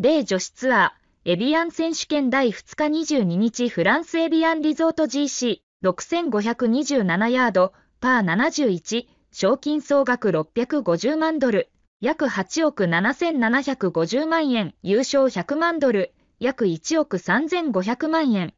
米女子ツアー、エビアン選手権第2日22日フランスエビアンリゾート GC、6527ヤード、パー71、賞金総額650万ドル、約8億7750万円、優勝100万ドル、約1億3500万円。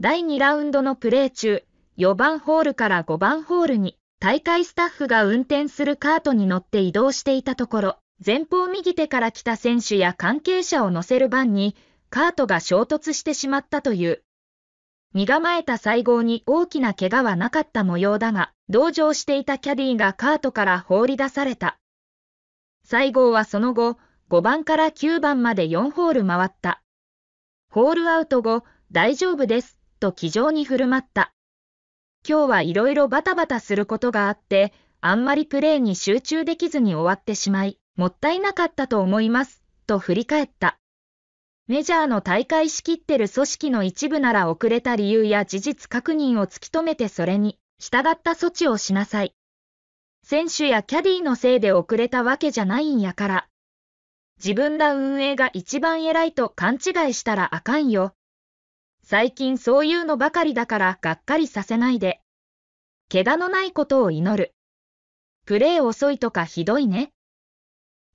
第2ラウンドのプレー中、4番ホールから5番ホールに、大会スタッフが運転するカートに乗って移動していたところ、前方右手から来た選手や関係者を乗せるバンに、カートが衝突してしまったという。身構えた西郷に大きな怪我はなかった模様だが、同乗していたキャディがカートから放り出された。西郷はその後、5番から9番まで4ホール回った。ホールアウト後、大丈夫です、と気丈に振る舞った。今日はいろいろバタバタすることがあって、あんまりプレーに集中できずに終わってしまい、もったいなかったと思います、と振り返った。メジャーの大会仕切ってる組織の一部なら遅れた理由や事実確認を突き止めてそれに従った措置をしなさい。選手やキャディのせいで遅れたわけじゃないんやから。自分ら運営が一番偉いと勘違いしたらあかんよ。最近そういうのばかりだからがっかりさせないで。怪我のないことを祈る。プレー遅いとかひどいね。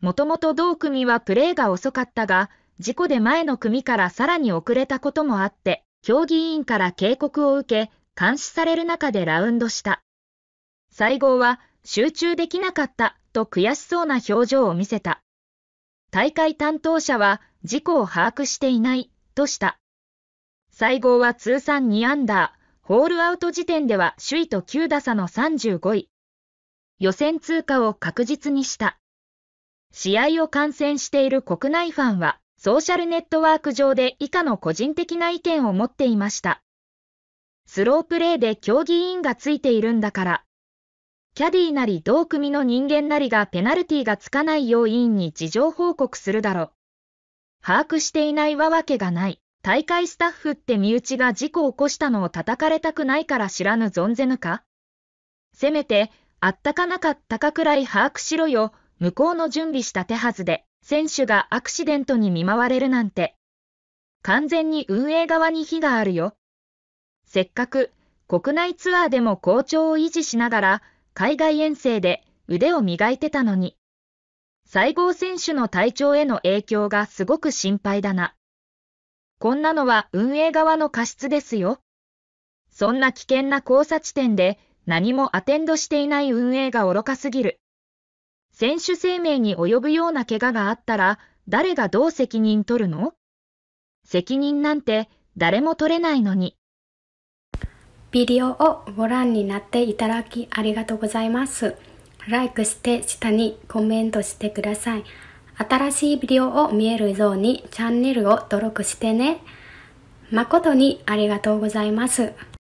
もともと同組はプレーが遅かったが、事故で前の組からさらに遅れたこともあって、競技委員から警告を受け、監視される中でラウンドした。西郷は、集中できなかったと悔しそうな表情を見せた。大会担当者は、事故を把握していないとした。西郷は通算2アンダー、ホールアウト時点では首位と9打差の35位。予選通過を確実にした。試合を観戦している国内ファンは、ソーシャルネットワーク上で以下の個人的な意見を持っていました。スロープレーで競技委員がついているんだから。キャディなり同組の人間なりがペナルティがつかないよう委員に事情報告するだろう。把握していないはわけがない。大会スタッフって身内が事故を起こしたのを叩かれたくないから知らぬ存ぜぬかせめて、あったかなかったかくらい把握しろよ。向こうの準備した手はずで、選手がアクシデントに見舞われるなんて、完全に運営側に非があるよ。せっかく、国内ツアーでも好調を維持しながら、海外遠征で腕を磨いてたのに。西郷選手の体調への影響がすごく心配だな。こんなのは運営側の過失ですよ。そんな危険な交差地点で何もアテンドしていない運営が愚かすぎる。選手生命に及ぶような怪我があったら、誰がどう責任取るの責任なんて誰も取れないのに。ビデオをご覧になっていただきありがとうございます。LIKE して下にコメントしてください。新しいビデオを見えるようにチャンネルを登録してね。誠にありがとうございます。